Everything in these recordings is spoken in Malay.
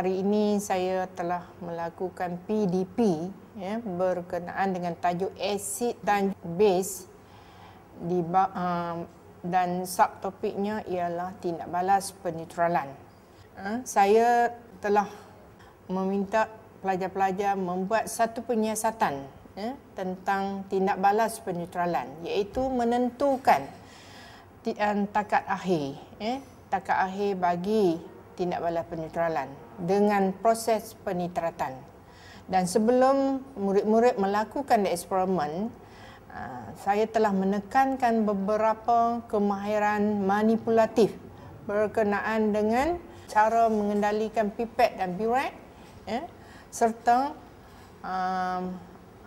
hari ini saya telah melakukan PDP ya, berkenaan dengan tajuk acid dan base di, uh, dan subtopiknya ialah tindak balas penetralan. Uh, saya telah meminta pelajar-pelajar membuat satu penyiasatan ya, tentang tindak balas penetralan iaitu menentukan um, takat akhir ya, takat akhir bagi tindak balas penitralan dengan proses penitratan. Dan sebelum murid-murid melakukan eksperimen, uh, saya telah menekankan beberapa kemahiran manipulatif berkenaan dengan cara mengendalikan pipet dan biret ya, serta um,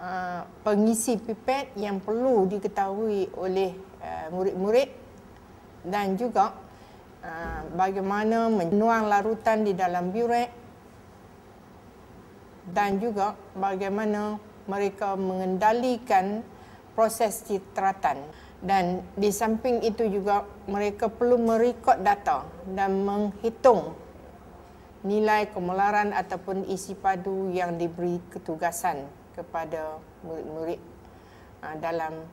uh, pengisi pipet yang perlu diketahui oleh uh, murid-murid dan juga Ah, bagaimana menuang larutan di dalam biurek dan juga bagaimana mereka mengendalikan proses citratan. Dan di samping itu juga mereka perlu merekod data dan menghitung nilai kemularan ataupun isi padu yang diberi ketugasan kepada murid-murid ah, dalam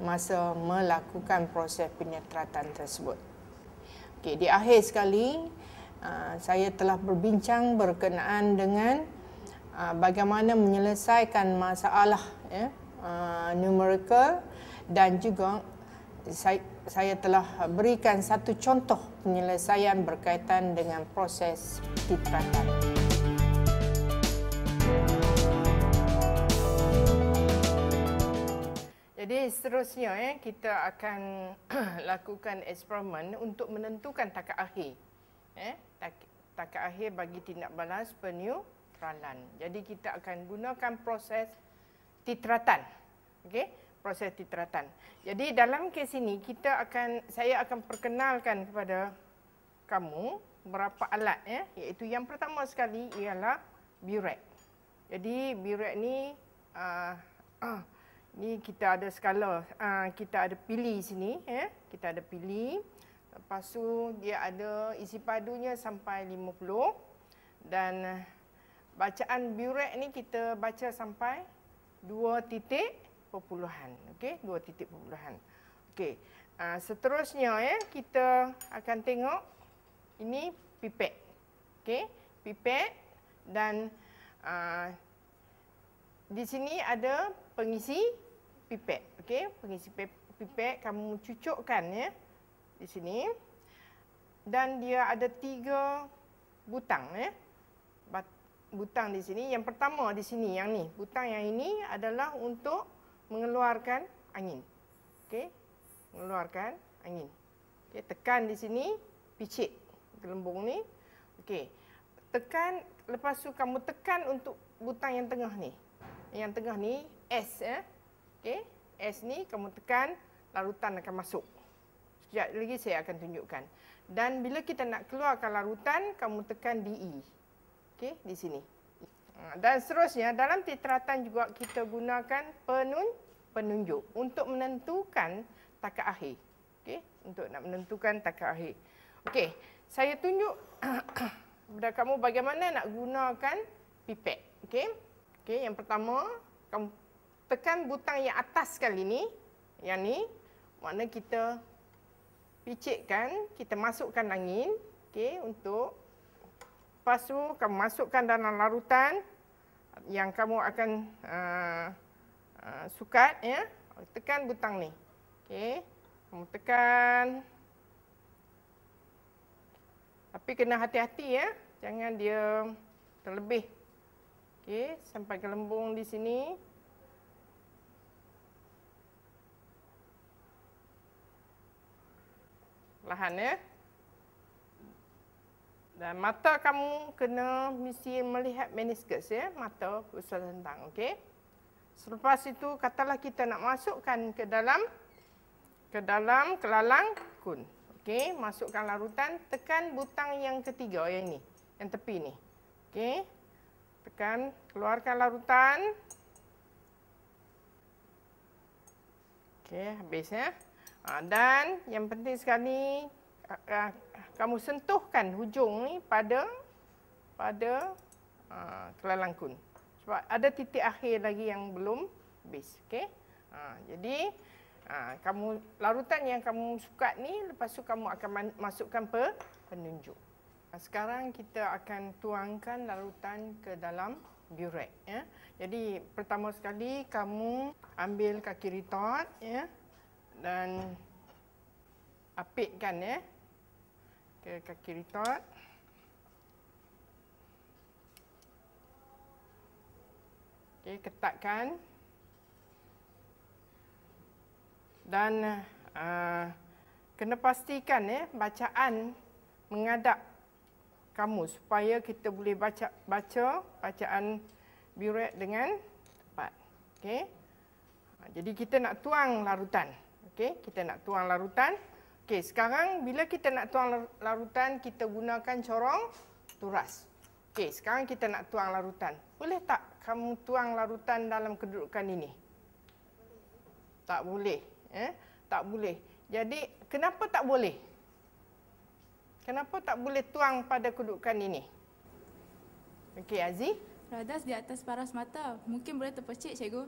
masa melakukan proses penyetratan tersebut. Okey, di akhir sekali uh, saya telah berbincang berkenaan dengan uh, bagaimana menyelesaikan masalah ya, uh, numerical dan juga saya, saya telah berikan satu contoh penyelesaian berkaitan dengan proses titrakan. Terima Jadi seterusnya eh, kita akan lakukan eksperimen untuk menentukan takat akhir. Eh, tak, takat akhir bagi tindak balas penyutralan. Jadi kita akan gunakan proses titratan. Okey, proses titratan. Jadi dalam kes ini kita akan saya akan perkenalkan kepada kamu berapa alat ya, iaitu yang pertama sekali ialah burette. Jadi burette ni uh, Ni kita ada skala, uh, kita ada pilih sini, eh. kita ada pilih. Lepas tu dia ada isi padunya sampai 50 dan eh, bacaan burek ni kita baca sampai 2 titik perpuluhan. Okey, 2 titik perpuluhan. Okey, uh, seterusnya eh, kita akan tengok ini pipet. Okey, pipet dan uh, di sini ada pengisi pipet. Okey, pengisi pipet kamu cucukkan ya di sini. Dan dia ada tiga butang ya. Butang di sini, yang pertama di sini yang ni, butang yang ini adalah untuk mengeluarkan angin. Okey. Mengeluarkan angin. Okey, tekan di sini, picit gelembung ni. Okey. Tekan lepas tu kamu tekan untuk butang yang tengah ni. Yang tengah ni S ya. Okey, S ni kamu tekan larutan akan masuk. Sekejap lagi saya akan tunjukkan. Dan bila kita nak keluarkan larutan, kamu tekan DE. Okey, di sini. Ha, dan seterusnya, dalam titratan juga kita gunakan penun penunjuk untuk menentukan takat akhir. Okey, untuk nak menentukan takat akhir. Okey, saya tunjuk kepada kamu bagaimana nak gunakan pipet. Okey, okay, yang pertama, kamu tekan butang yang atas sekali ni, yang ni, makna kita picitkan, kita masukkan angin, okey, untuk lepas tu kamu masukkan dalam larutan yang kamu akan uh, uh, sukat, ya, tekan butang ni, okey, kamu tekan, tapi kena hati-hati ya, jangan dia terlebih. Okey, sampai ke lembung di sini. perlahan ya. Dan mata kamu kena mesti melihat meniscus ya, mata usus rentang, okey. Selepas itu katalah kita nak masukkan ke dalam ke dalam kelalang kun. Okey, masukkan larutan, tekan butang yang ketiga yang ini, yang tepi ni. Okey. Tekan, keluarkan larutan. Okey, habis ya. Ha, dan yang penting sekali ah, ah, kamu sentuhkan hujung ni pada pada uh, ah, kelalangkun. Sebab ada titik akhir lagi yang belum habis. Okay? Ha, jadi ha, kamu larutan yang kamu suka ni lepas tu kamu akan masukkan pe, penunjuk. Ha, sekarang kita akan tuangkan larutan ke dalam burette. Ya. Jadi pertama sekali kamu ambil kaki retort. Ya dan apitkan ya ke kaki retort okey ketatkan dan uh, kena pastikan ya bacaan mengadap kamu supaya kita boleh baca baca bacaan buret dengan tepat okey jadi kita nak tuang larutan Okey, kita nak tuang larutan. Okey, sekarang bila kita nak tuang larutan, kita gunakan corong turas. Okey, sekarang kita nak tuang larutan. Boleh tak kamu tuang larutan dalam kedudukan ini? Tak boleh. Eh? Tak boleh. Jadi, kenapa tak boleh? Kenapa tak boleh tuang pada kedudukan ini? Okey, Aziz. Radas di atas paras mata. Mungkin boleh terpercik, cikgu.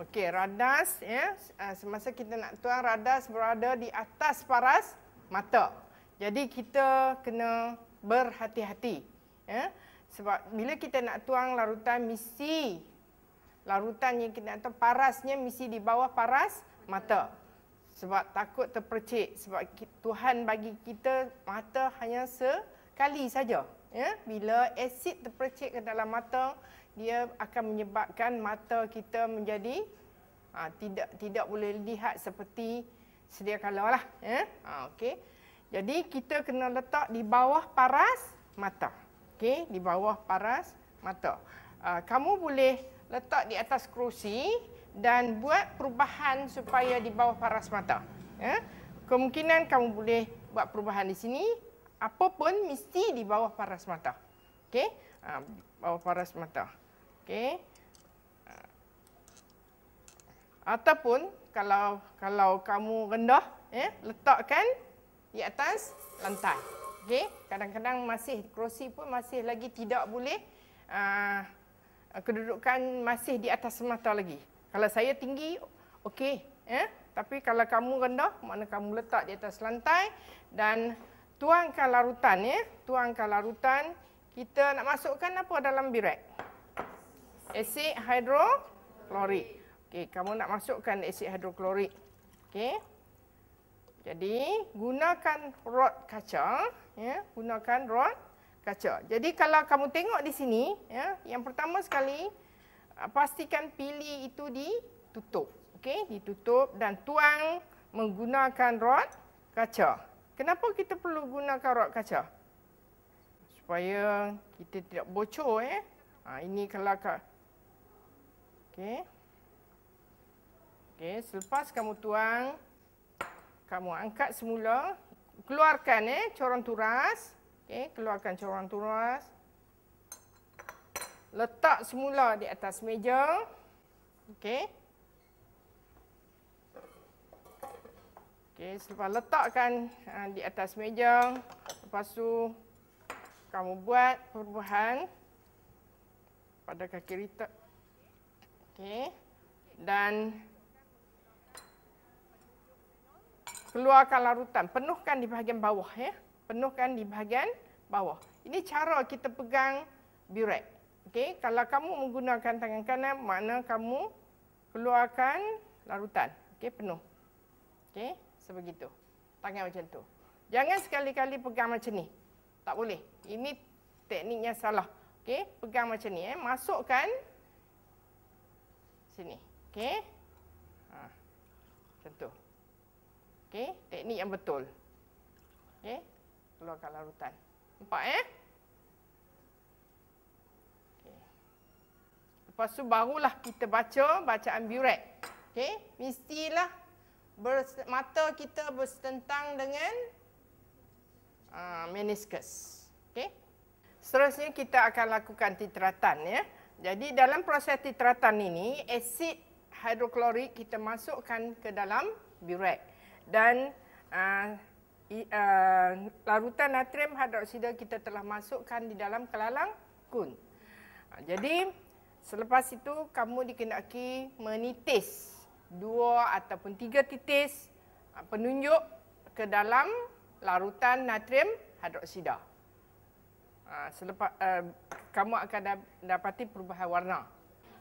Okey, radas ya. Ah, semasa kita nak tuang radas berada di atas paras mata. Jadi kita kena berhati-hati ya. Sebab bila kita nak tuang larutan misi larutan yang kita atau parasnya misi di bawah paras mata. Sebab takut terpercik sebab Tuhan bagi kita mata hanya sekali saja ya. Bila asid terpercik ke dalam mata dia akan menyebabkan mata kita menjadi ha, tidak tidak boleh lihat seperti sedia kala lah. Eh? Ya. Ha, okay. Jadi kita kena letak di bawah paras mata. Okay, di bawah paras mata. Ha, kamu boleh letak di atas kerusi dan buat perubahan supaya di bawah paras mata. Eh? Kemungkinan kamu boleh buat perubahan di sini. Apa pun mesti di bawah paras mata. Okay? ha, ah, bawa paras mata. Okey. Ah, ataupun kalau kalau kamu rendah, eh, letakkan di atas lantai. Okey, kadang-kadang masih kerusi pun masih lagi tidak boleh aa, ah, kedudukan masih di atas mata lagi. Kalau saya tinggi, okey, eh, tapi kalau kamu rendah, mana kamu letak di atas lantai dan tuangkan larutan ya, eh. tuangkan larutan kita nak masukkan apa dalam birek? Asid hidroklorik. Okey, kamu nak masukkan asid hidroklorik. Okey. Jadi, gunakan rod kaca, ya, gunakan rod kaca. Jadi kalau kamu tengok di sini, ya, yang pertama sekali ah, pastikan pili itu ditutup. Okey, ditutup dan tuang menggunakan rod kaca. Kenapa kita perlu gunakan rod kaca? supaya kita tidak bocor eh. Ha, ini kalau kak. Okey. Okey, selepas kamu tuang kamu angkat semula, keluarkan eh corong turas. Okey, keluarkan corong turas. Letak semula di atas meja. Okey. Okey, selepas letakkan uh, di atas meja, lepas tu kamu buat perubahan pada kaki Rita. okay? Dan keluarkan larutan. Penuhkan di bahagian bawah ya. Penuhkan di bahagian bawah. Ini cara kita pegang burette. Okay? kalau kamu menggunakan tangan kanan, makna kamu keluarkan larutan. Okay, penuh. Okay, sebegitu. Tangan macam tu. Jangan sekali-kali pegang macam ni. Tak boleh. Ini teknik yang salah. Okey, pegang macam ni eh. Masukkan sini. Okey. Ha. Macam tu. Okey, teknik yang betul. Okey. Keluarkan larutan. Nampak eh? Okey. Lepas tu barulah kita baca bacaan biuret. Okey, mestilah mata kita bersentang dengan Ah, meniscus. Okey. Seterusnya kita akan lakukan titratan ya. Jadi dalam proses titratan ini asid hidroklorik kita masukkan ke dalam burette dan uh, i, uh, larutan natrium hidroksida kita telah masukkan di dalam kelalang kun. Jadi selepas itu kamu dikendaki menitis dua ataupun tiga titis penunjuk ke dalam larutan natrium hidroksida. Ha, ah, selepas uh, ah, kamu akan dapati perubahan warna.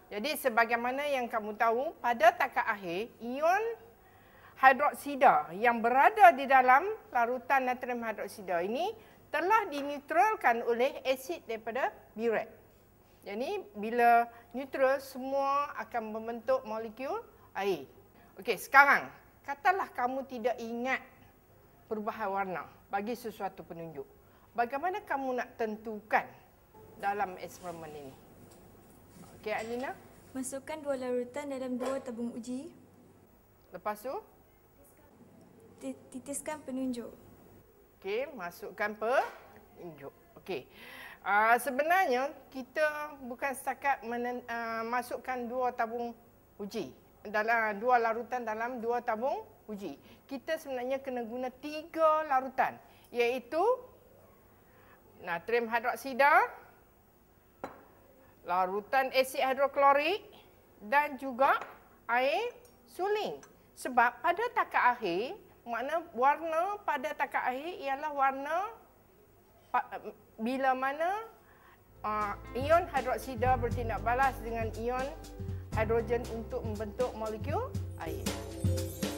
Jadi sebagaimana yang kamu tahu pada takat akhir ion hidroksida yang berada di dalam larutan natrium hidroksida ini telah dinetralkan oleh asid daripada buret. Jadi bila neutral semua akan membentuk molekul air. Okey, sekarang katalah kamu tidak ingat perubahan warna bagi sesuatu penunjuk. Bagaimana kamu nak tentukan dalam eksperimen ini? Okey, Alina. Masukkan dua larutan dalam dua tabung uji. Lepas tu? Titiskan penunjuk. Okey, masukkan penunjuk. Okey. Uh, sebenarnya, kita bukan setakat uh, masukkan dua tabung uji. Dalam dua larutan dalam dua tabung uji. Kita sebenarnya kena guna tiga larutan iaitu natrium hidroksida, larutan asid hidroklorik dan juga air suling. Sebab pada takat akhir, makna warna pada takat akhir ialah warna bila mana uh, ion hidroksida bertindak balas dengan ion hidrogen untuk membentuk molekul air. Thank you.